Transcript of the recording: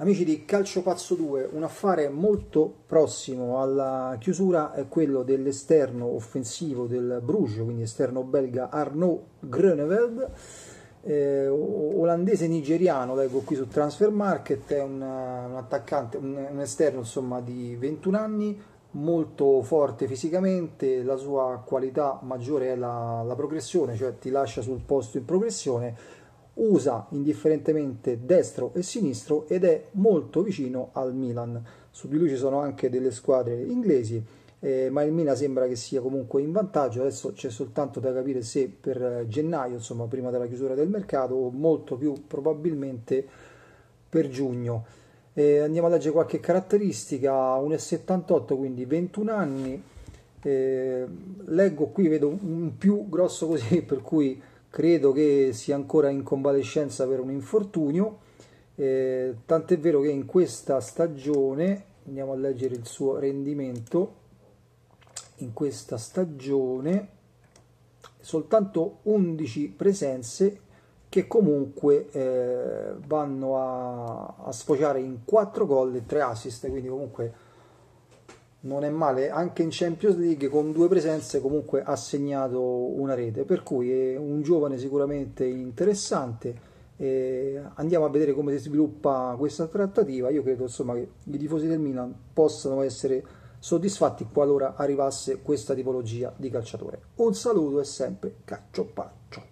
Amici di Calcio Pazzo 2, un affare molto prossimo alla chiusura è quello dell'esterno offensivo del Bruges, quindi esterno belga Arnaud Gröneveld, eh, olandese nigeriano, leggo qui su Transfer Market, è un, un attaccante, un, un esterno insomma, di 21 anni, molto forte fisicamente, la sua qualità maggiore è la, la progressione, cioè ti lascia sul posto in progressione, usa indifferentemente destro e sinistro ed è molto vicino al Milan. Su di lui ci sono anche delle squadre inglesi, eh, ma il Milan sembra che sia comunque in vantaggio. Adesso c'è soltanto da capire se per eh, gennaio, insomma prima della chiusura del mercato, o molto più probabilmente per giugno. Eh, andiamo a leggere qualche caratteristica, 1,78 quindi 21 anni. Eh, leggo qui, vedo un più grosso così, per cui credo che sia ancora in convalescenza per un infortunio, eh, tant'è vero che in questa stagione, andiamo a leggere il suo rendimento, in questa stagione soltanto 11 presenze che comunque eh, vanno a, a sfociare in 4 gol e 3 assist, quindi comunque non è male, anche in Champions League con due presenze comunque ha segnato una rete, per cui è un giovane sicuramente interessante. E andiamo a vedere come si sviluppa questa trattativa. Io credo insomma, che i tifosi del Milan possano essere soddisfatti qualora arrivasse questa tipologia di calciatore. Un saluto e sempre caccio paccio.